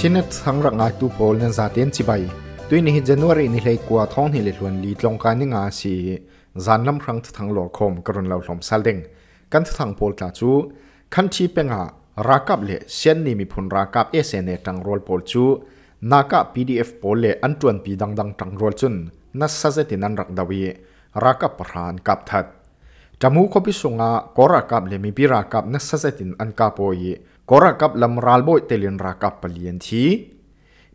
ชินัดทั้งรังอาตูโพลนั้นซาเตียนชิบายด้วยนี้จันวารีนี่เลยกว่าท้องนีเลยลวนลีตลงการนี่งาสีจานลำครั้งทั้งหลอดคมกรุณเราหลอมซาเด้งกันทั้งโพลตาจูคันที่เป็นอารากับเละเซนนี่มีผลรากับเอเซเนตังรอลโพลจูนากับ PDF โพลเลอันจวนปีดังดังตังรอลจุนนัสซาเซตินันรักดาวีรากับประธานกับทัดจมูกพิสุงากรากับเลมีปีรากับนัสซาเซตินอันกาโปยกรกับลำรัลบอยเตลินรักับเปลี่ยนที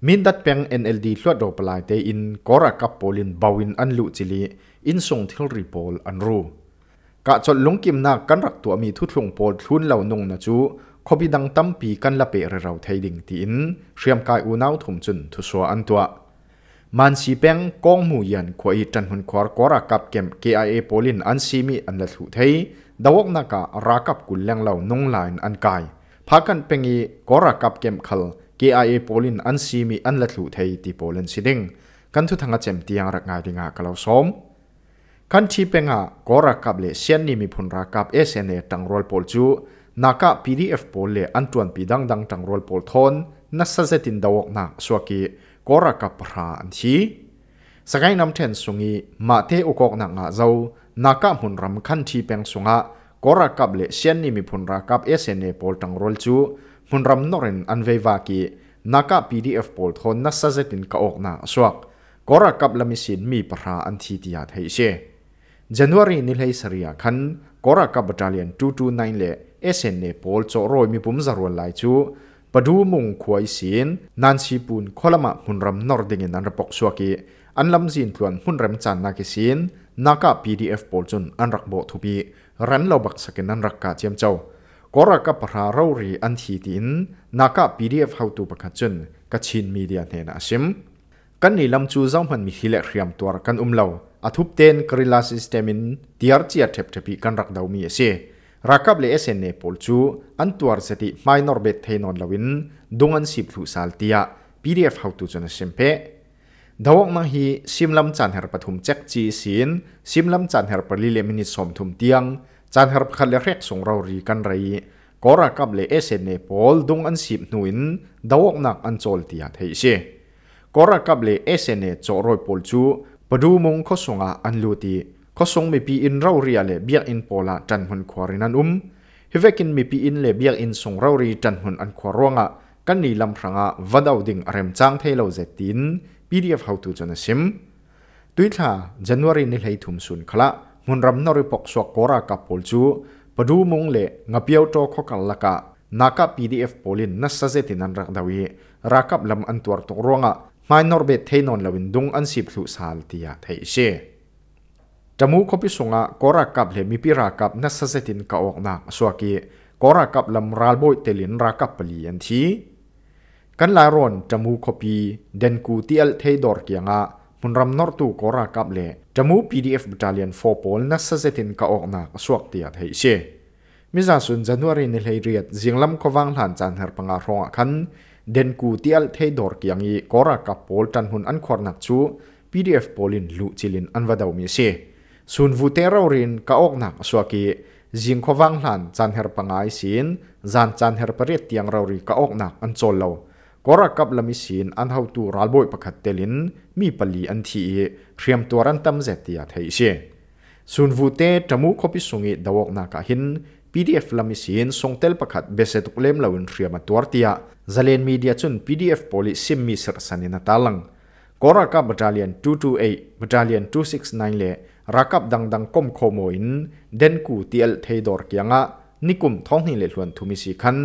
มินดัดเพียง NLD ลวดดอกปลายเตอินกรกับโปลินบาวินอันลุจิลีอินส่งทิลริโปลอันรูกะจดลงกิมนากันรักตัวมีทุทลงโปลทุนเหล่านงนะจูขบิดังตั้มปีกันละเปรเราไทยดิ่งตีอินเรียมกายอูนาวถุมจุนทุสวอันตัวมันสีเปงกองมูยันควยจันหุนควารกรากับเกม KIA โปลินอันซีมีอันละถุไทยดาวกนากะรากับกุลแรงเหล่านงลายอันกายพักกันเป็นกอรักกับเกมขลกีไอเอโพลินอันซีมีอันเลทลูเทียตีโพลินสิดิงกันทุทางเจมตียงรักงานดีงาเกลาซ้อมกันที่เป็นกอรักกับเลเซียนนี่มีผลรักกับเอสเอ็นเตังรอลโพลจูนักพีดีเอฟโพลเลอันตรวนปีดังดังตังรอลโพลทอนนักเจตินดาวกนักสวากีกอรักกับพระอันชีสกายน้ำเทนสุงีมาเทอุกอกนักาเจ้านักมุนรำคันที่เป็นสุงะกรักับเลเซียนนี่มีผลรักับเอสเอ็นเอพอลตังรอลจูมุนรำนอรินอันเววากีนักพีดีเอฟพอลทอนนัสเซตินกออกนาสวักกรักับลามิสินมีปหาอันทีเดียาไทยเช j a n u า r y นี่เลยสรียคันกรักับบัตเลียน229เลเอสเอ็นเอพอลโจโรยมีปุ่มจรวนไลจูปดูมุงควายสินนันชีปุนคลมะมุนรำนอร์ดิงินันรปกสวักีอันลำซินทวนมุนรำจันนักสินนักพีดีเอฟพอลจุนอันรักโบทุบีรันเราบักสกินนันรักกาเจียมเจ้ากรักกับพระเรารีอันทีดินนักปีดีเอฟเฮาตูประกจศจนกัชินมีเดียเนนอาชิมกันนี่ลำจูเจ้ามันมีทีเล็กเรียมตัวกันอุ้มเราอทุบเตนกริลาสิสเตมินทีอาร์จีอาเทปเทปีกันรักดาวมีเสียรักกับเลเอสเอเนปอลจูอันตัวสติไม่นอร์เบทเทนอนลาวินดงันสิบลูซาลตียปีดีเอฟเฮาตูจนเชิมเปดาวมังฮีซิมลำจันเฮร์ปทุมแจ็กจีสินซิมลำจันเฮร์ปลิเลมินิสมทุมเตียงจานหับขัดเล็กส่งเรารีกันไรก็รักกับเลเอเซเนปอลดงอันสิบหนุนดาวกนักอันโจลตียเทเชก็รักกับเลเอเซเนจอรอยปอลจูปดูมงคส่งอันลูตีคส่งมีปีอินเราเรียเลเบียอินปอลาจันหุนควารินันอุมฮิเวกินมีปีอินเลเบียอินส่งเรารีจันหุนอันควารวงะกันนีลำพรางะวัดเอาดิ่งเริ่มจ้างเทเลาเจตินีด p d ฟเฮาตูจันสิมตุยท่าจันวารีนิลให้ทุมสุนคละมุ่นรำนริปกสวกรากับพลจูปดูมงเล่งับเปียวโตขกัลละกะนักพีดีเอฟโพลินนัสเซตินันรักดาวีรักับลำอันตัวตุร่วงะไม่นอร์เบทเทนอนลวินดุงอันสิบสุสาลตียาเทเชจมูกขบิสงะกรักับเลมิปิรากับนัสเซตินกออกนักสวกีกรักับลำรัลบยเตลินรักับเปลี่ยนทีกันลายรอนจมูกขบีเดนกูตีเอลเทดอร์กียงะมุนรำนอร์ตูกรักับเล Jamu PDF Battalion 4 Pol na sa zetin ka ok na kasuak tiat hei siya. Misa sun January ni hei riat zinglam kovang lan chan her panga ronga kan den ku tial thei dor kiang i kora ka pol chan hun an khor nak chu PDF Polin lu chilin an vadaw mi siya. Sun vu te raw rin ka ok na kasuaki zing kovang lan chan her panga isin zan chan her parit tiang raw ri ka ok na an chol lau. กรกับลมิสินอันเฮาตัวรัลบอยประคตเตลินมีปลีอันทีเตรียมตัวรันตำเจตียาไทยเชสุนวูเตจมูคบิสุงิดาวกนากาหินพีดีเอฟลมิสินส่งเตลประคตเบสตุกเลมลาวินเตรียมตัวรตียาซาเลนมีเดียจุนพีดีเอฟโพลิซิมมิสรสันินาตาลังกรกับบัตาเลียน228บัตาเลียน269เลรักับดังดังก้มโมยินเดนกูเตลเทดอร์กียงะนิคุมท้องนิเลลวนทุมิสิคัน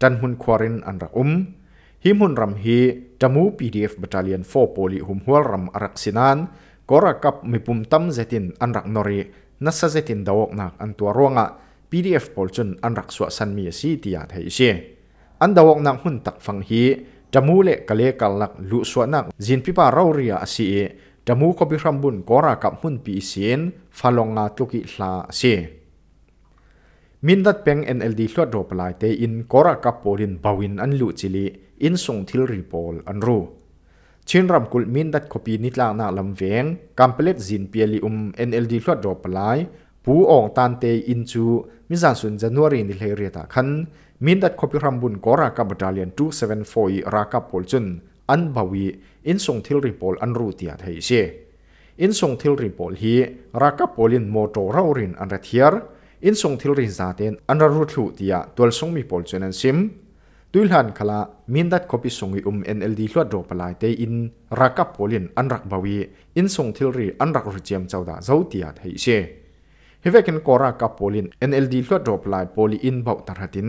จันหุนควารินอันระอุม him hun ram hi tamu pdf battalion 4 poli humhual ram arak sinan kora kap mipum tam zetin anrak nori nasa zetin dawok na an antua ronga pdf polchun anrak suwa san mi si tia thei si an dawok na hun tak fang hi tamu le kale kalak lu suwa na zin pipa rawria asi tamu ko bi ram bun kora kap hun pi sin falonga tuki hla si min dat peng nld hlot ro palai te in kora kap polin bawin an lu chili อินส่งทิลรีปอลอันรู้ชินรำกุลมินดัดคปีนิตลางนาลำเวงกัมเปเลตจินเปียลิอุมเอ็นเอลดีลวดดอปลาย ผู้อองตันเตอินจูมิจานสุนจันวรีนิเลเรตาคันมินดัดคปีรำบุญกอรากับบดาเลียนทูเซเว่นโฟยรากับโอลจุนอันบาวีอินส่งทิลรีปอลอันรู้เตียไทยเชอินส่งทิลรีปอลฮีรากับโอลินโมโตรารินอันเระเทียร์อินส่งทิลรีซาเตนอันรูทุเตียตัวส่งมีโอลจุนันซิม tuilhan khala mindat copy songi um nld hlua dro palai te in raka polin anrak bawi in song thilri anrak ru chiam chawda zotia thei se hivekin kora ka polin nld hlua dro palai poli in bau tarhatin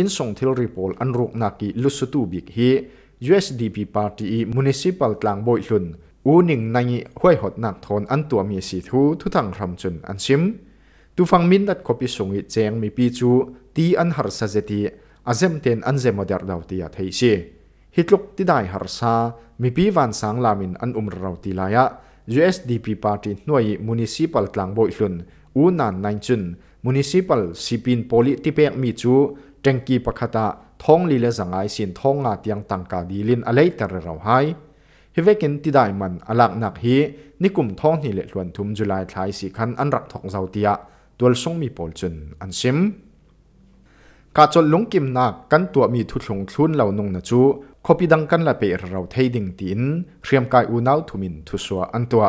in song thilri pol anruk na ki lusutu bik hi usdp party municipal tlangboi hlun u ning nangi hoi hot nak thon an tua mi si thu thu thang ram chun an sim tu fang min dat copy songi cheng mi pi chu ti an har sa jeti azem ten anzem oder dauti ya thei si hitluk ti dai har sa mi pi van sang lamin an um rauti laya USDP party noi municipal tlangboi hlun u nan nine chun municipal sipin poli ti pek mi chu tengki pakhata thong li le zangai sin thong nga tiang tangka dilin alei tar rau hai hivekin ti dai man alak nak hi nikum thong ni le lwan thum julai thlai si khan an rak thok zautia tual song mi pol chun an sim กาจนลุงกิมนักกันตัวมีทุชงชุนเหล่านงนะจูขบิดังกันละเปเราเทดิงตินเรียมกายอูนาวทุมินทุสัวอันตัว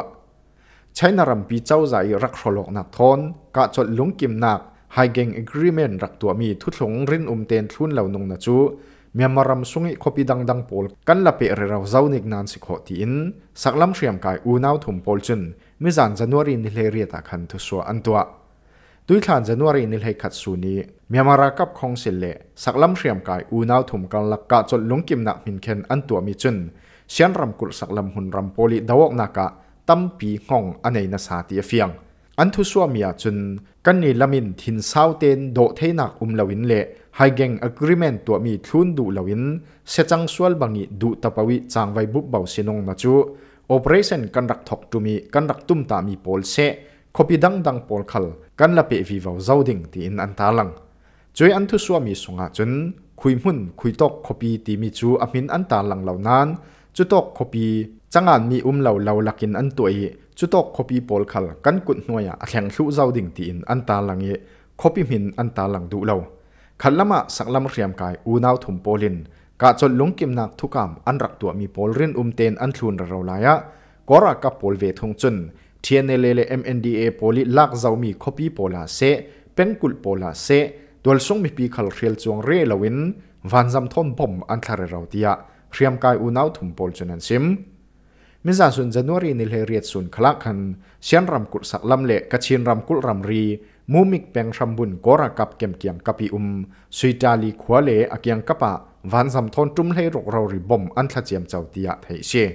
ใช้นารำปีเจ้าใจรักโรลกนักทนกาจนลุงกิมนักไฮเกงเอกริเมนรักตัวมีทุชงรินอุมเตนชุนเหล่านงนะจูเมียมารำสุงิขบิดังดังโปลกันละเปเราเจ้านิกนานสิขอตินสักลำเรียมกายอูนาวถุมโปลจุนมิจานจันวรินเลเรียตาคันทุสัวอันตัวตุยทานจันวารีนิลเฮคัตสูนี้มีมารากับคงสิเลสักลำเสียมกายอูนาวถุมกันลักกะจนลุงกิมนักมินเคนอันตัวมีจุนเชียนรำกุลสักลำหุนรำโพลิดาวกนักะตั้มปีหงอันในนาสาตีเฟียงอันทุสวามียจุนกันนีลามินทินสาวเตนโดเทนักอุมลวินเลไฮเกงอักริเมนตัวมีทุนดูลาวินเสจังสวลบังิดูตะปวิจางไวบุบเบาสินงนาจูโอเปอเรชั่นกันรักทอกตุมีกันรักตุ้มตามีโพลเซ kopi dang dang pol khal kan la pe vi vau zauding ti in an ta lang choi an thu suami sunga chun khui mun khui tok kopi ti mi chu amin an ta lang lo nan chu tok kopi changan mi um lo lo lakin an toi chu tok kopi pol khal kan kut noya a thleng thlu zauding ti in an ta lang ye kopi min an ta lang du lo khallama saklam riam kai unaw thum polin ka chol lungkim nak thukam an rak tu mi pol rin um ten an thlun ra ro laya kora ka pol ve thung chun ท TNL เลเละ MNDA โพลิลักเจ้ามีคบีโพลาเซ เป็นกุลโพลาเซดวล่งมีปีขัลเรียลจวงเรลวินวันจำทนบผมอันทารเราเตียเรียมกายอุณาวถุมโพลจนันซิมมิซาสุนจันวรีนิเลเรียสุนคลักขันเชียนรำกุลสักลำเละกะชินรำกุลรำรี มูมิกเปงรำบุญกอระกับเก็มเกียงกะปีอุมสุยดาลีขวเลอเกียงกะปะวันจำทนจุ่มเลรกเราหรือบมอันทะเจียมเจ้าเตียไทยเช่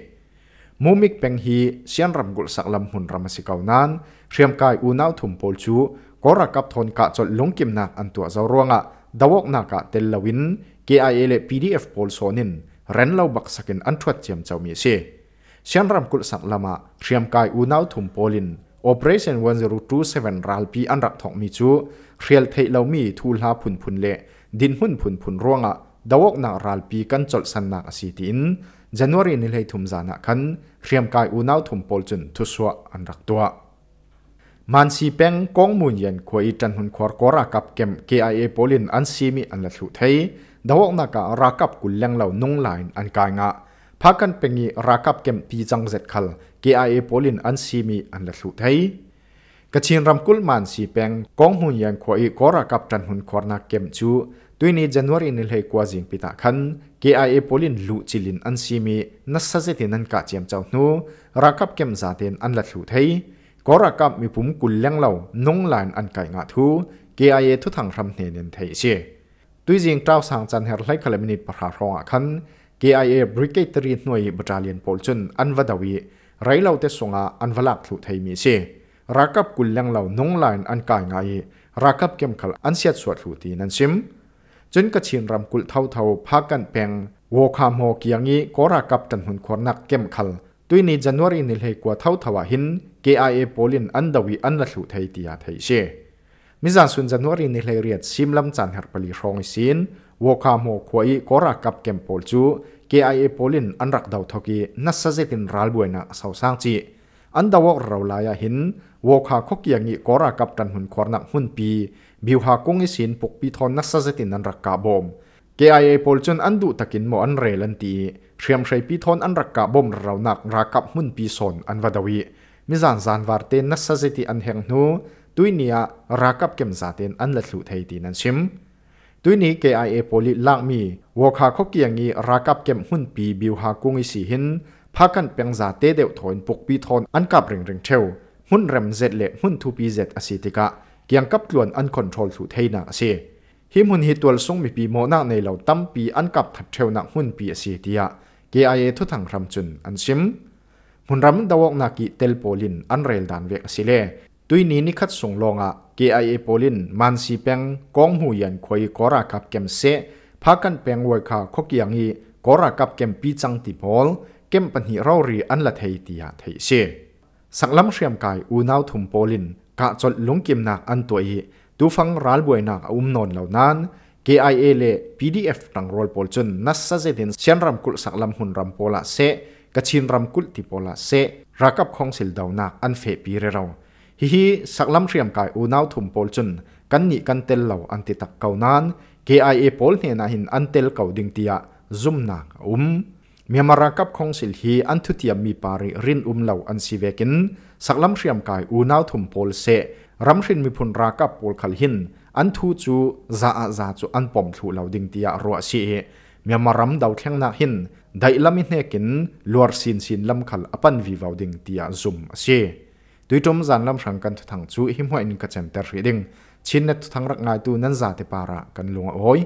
มุมิกเป็งฮีเชียนรำกุลสักลำหุ่นรำสิกาวนั้นเรียมกายอูนาวถุมโพลชูกอรักับทนกะจดลงกิมนักอันตัวเจ้ารวงอะดาวกนากเตลลวินกีไอเอเลพีดีเอฟโพลโซนินเรนเลวบักสกินอันทวดเจียมเจ้ามีเชเชียนรำกุลสักลำอะเรียมกายอูนาวถุมโพลินโอเปเรชั่นวันจะรูทูเซเว่นรัลปีอันรักทองมีจูเรียลเทยเลามีทูลาพุนพุนเลดินหุ่นพุนพุนรวงอะดาวกนารัลปีกันจดสันนักสีดิน January ni lei thum zana kan hriam kai unau thum pol chun thu swa an rak tua man si peng kong mun yen ko i tan hun khor kora kap kem KIA polin an si mi an la thu thei dawok na ka rakap kul leng lo nung line an kai nga phakan pengi rakap kem pi chang zet khal KIA polin an si mi an la thu thei kachin ramkul man si peng kong hun yen ko i kora kap tan hun khor na kem chu ตัวนี้ January นี่เลยกว่าจริงปิดตาขันอเอพลินลู่จิลินอันซีมีนัสเซตินันกัาเจียมเจ้าหนูรักกับเกมซาเตนอันละสูทัยก็รักกับมีผมกุลเลี้ยงเหล่าน้องหลานอันไก่งาทูอเอทุ่งทางทำเนียนไทยเชี่ยตัวจริงเจ้าสังจันเฮลไลคาเลมินิตพระหารขันกไอเอบริเกตเรียหน่วยบัตรเลียนพลจนอันวัดาวีไรเหล่าเตสงาอันวลักสูทยมีเชี่ยรักกับกุลเลี้ยงเหล่าน้องหลานอันไก่งาอีรักกับเกมขลอันเสียดสวดสูตีนั่นซิมจนกระชินรำกุลเท่าเท่าพากันเพียงวคามโฮกียงยี้ก็รักับกันหุนขวนักเก็มขัลตุยนี้จันวรีนิลเฮกัวเท่าทว่าหินอเอโพลินอันดวีอันละสุไทยตียาไทยเชมิจันสุนจันวรีนิเลเรียดซิมลำจันหรปลีรองสินวคามโฮควยก็รักับเก็มโปลจูกีไอเอโพลินอันรักดาวทกีนัสเซตินรัลบวยนักสาวสรางจีอันดาวกเราลายหินวคาคกยังยี้ก็รักับกันหุนขวนักหุนปีบิวฮากงอิสินปกปีทอนนักสัจตินันรักกาบอม KIA พอลจนอันดุตะกินมอันเรลันตีเทียมใช้ปีทอนอันรักกาบอมเรานักรักกับมุ่นปีสนอันวดวีมิจานจานวาร์เตนนักสัจติอันแห่งนูตุยเนียรักกับเกมซาเตนอันละลุไทยตีนันชิมตุยนี้ KIA พอลิลากมีวอคากขเกียงีรักกับเกมมุ่นปีบิวฮากงอิสินพากันเปียงซาเตเดวทอนปกปีทอนอันกับเริงเริงเทวมุ่นเรมเจ็ดเละมุ่นทูปีเจ็ดอสิติกะกียงกับกลวนอันคอนโทรลถูเทนาเสหิมหุนฮิตัวส่งมีปีโมนาในเหล่าตั้มปีอันกับถัดเทวนักหุ่นปีเสียดียเกไอเอทุทางรำจุนอันซิมมุนรำดาวกนักิเตลโปลินอันเรลดานเวกสิเลตุยนี้นิคัดส่งลงอ่ะ KIA โปลินมันสีเปงกองหูยันควยกอรากับเกมเซพากันเปงวข้าขกยังอีกอรากับเกมปีจังติพอลเกมปัญหาเรารีอันละเทียเทียเเซสังล้ำเชียมกายอูนาวทุมโปลินกะจดลงกิมนักอันตัวอีดูฟังรัลบวยนักอุ้มนอนเหล่านั้น KIA เล PDF ตั้งรอลปอลจนนัสซาเซตินเชียนรำกุลสักลำหุนรำโพละเซกะชินรำกุลติโพละเซรักับของสิลดาวนักอันเฟปีเรเราฮิฮิสักลำเรียมกายอูนาวถุมปอลจนกันนี่กันเตลเหล่าอันติตักเก่านั้น KIA ปอลเนนาหินอันเตลเก่าดิงเตีย zoom นักอุ้มมีมารักับของสิลฮีอันทุติยมีปาริรินอุมเหล่าอันสิเวกินสักลำเรียมกายอูนาวถุมโพลเซรำรินมีพุนรากับโพลขลหิน อันทูจูซาอาซาจูอันปอมถูเหล่าดิงเตียรัวซีมีมารำดาวแข็งนักหินได้ลำมิเนกิน ลวรสินสินลำขลอปันวีวาวดิงเตียซุมเซดุยจมจานลำสังกันทุทังจูหิมหัวอินกัจเจมเตอร์เิดิงชินเนทุทังรักนายตูนันซาเตปาระกันลงอ้อย